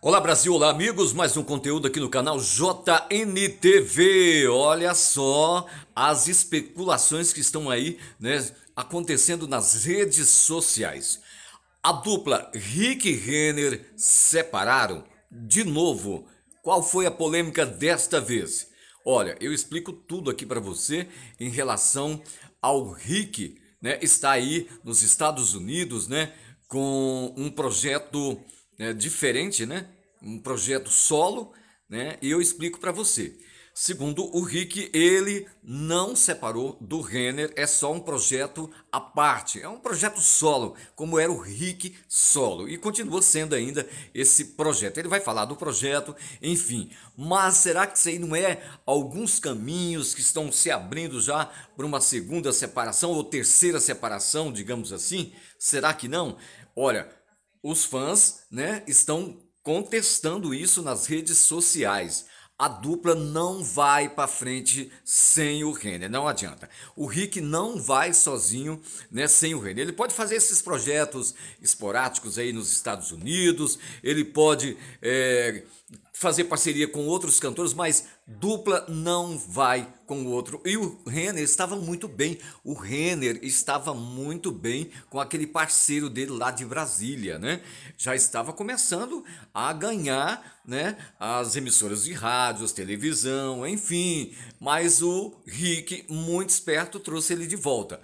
Olá Brasil, olá amigos, mais um conteúdo aqui no canal JNTV. Olha só as especulações que estão aí, né, acontecendo nas redes sociais. A dupla Rick e Renner separaram de novo. Qual foi a polêmica desta vez? Olha, eu explico tudo aqui para você em relação ao Rick, né? Está aí nos Estados Unidos, né, com um projeto é, diferente, né? Um projeto solo, né? E eu explico para você. Segundo o Rick, ele não separou do Renner, é só um projeto à parte, é um projeto solo, como era o Rick solo, e continua sendo ainda esse projeto. Ele vai falar do projeto, enfim, mas será que isso aí não é alguns caminhos que estão se abrindo já para uma segunda separação ou terceira separação, digamos assim? Será que não? Olha, os fãs né, estão contestando isso nas redes sociais. A dupla não vai para frente sem o Renner, não adianta. O Rick não vai sozinho, né, sem o Renner. Ele pode fazer esses projetos esporádicos aí nos Estados Unidos, ele pode é, fazer parceria com outros cantores, mas dupla não vai com o outro. E o Renner estava muito bem, o Renner estava muito bem com aquele parceiro dele lá de Brasília, né? Já estava começando a ganhar, né, as emissoras de as televisão, enfim. Mas o Rick, muito esperto, trouxe ele de volta.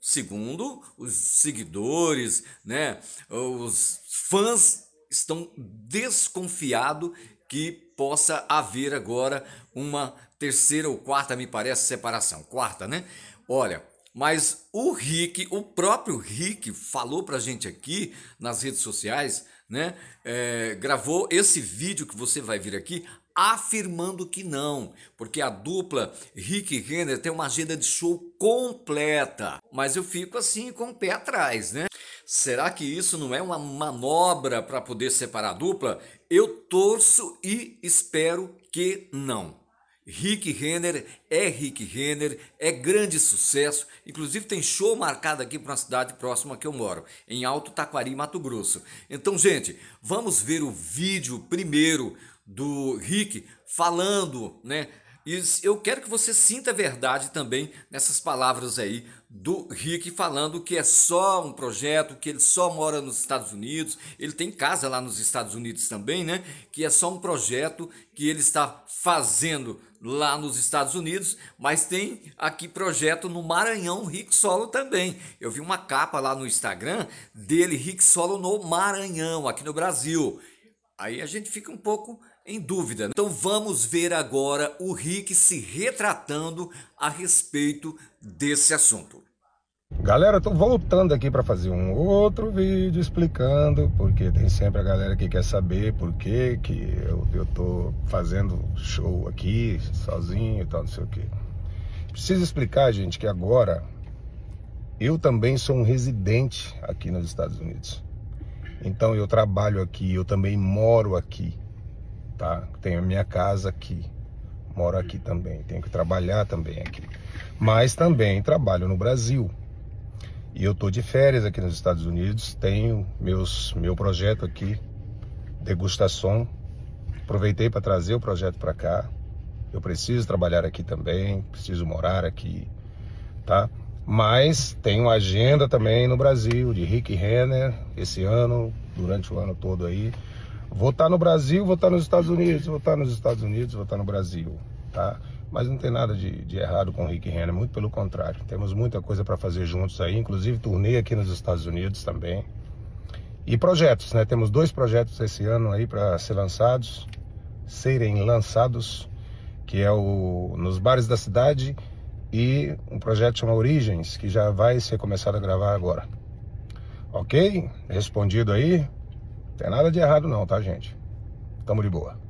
Segundo os seguidores, né, os fãs estão desconfiados que possa haver agora uma terceira ou quarta, me parece, separação. Quarta, né? Olha, mas o Rick, o próprio Rick, falou para a gente aqui nas redes sociais, né, é, gravou esse vídeo que você vai vir aqui afirmando que não, porque a dupla Rick e Renner tem uma agenda de show completa. Mas eu fico assim com o pé atrás, né? Será que isso não é uma manobra para poder separar a dupla? Eu torço e espero que não. Rick Renner é Rick Renner, é grande sucesso. Inclusive tem show marcado aqui para uma cidade próxima que eu moro, em Alto Taquari, Mato Grosso. Então, gente, vamos ver o vídeo primeiro do Rick falando, né, e eu quero que você sinta a verdade também nessas palavras aí do Rick falando que é só um projeto, que ele só mora nos Estados Unidos, ele tem casa lá nos Estados Unidos também, né? Que é só um projeto que ele está fazendo lá nos Estados Unidos, mas tem aqui projeto no Maranhão, Rick Solo também. Eu vi uma capa lá no Instagram dele, Rick Solo no Maranhão, aqui no Brasil. Aí a gente fica um pouco em dúvida. Né? Então vamos ver agora o Rick se retratando a respeito desse assunto. Galera, eu tô voltando aqui para fazer um outro vídeo explicando, porque tem sempre a galera que quer saber por que que eu, eu tô fazendo show aqui, sozinho e tal, não sei o que. Preciso explicar, gente, que agora eu também sou um residente aqui nos Estados Unidos. Então eu trabalho aqui, eu também moro aqui, tá? Tenho a minha casa aqui, moro aqui também, tenho que trabalhar também aqui. Mas também trabalho no Brasil. E eu tô de férias aqui nos Estados Unidos, tenho meus meu projeto aqui, degustação. Aproveitei para trazer o projeto para cá. Eu preciso trabalhar aqui também, preciso morar aqui, tá? Mas tem uma agenda também no Brasil, de Rick Renner, esse ano, durante o ano todo aí. Vou estar tá no Brasil, vou estar tá nos Estados Unidos, vou estar tá nos Estados Unidos, vou estar no Brasil, tá? Mas não tem nada de, de errado com o Rick Renner, muito pelo contrário. Temos muita coisa para fazer juntos aí, inclusive turnê aqui nos Estados Unidos também. E projetos, né? Temos dois projetos esse ano aí para ser lançados, serem lançados, que é o nos bares da cidade e um projeto chamado Origens, que já vai ser começado a gravar agora. Ok? Respondido aí? Não tem nada de errado não, tá, gente? Tamo de boa.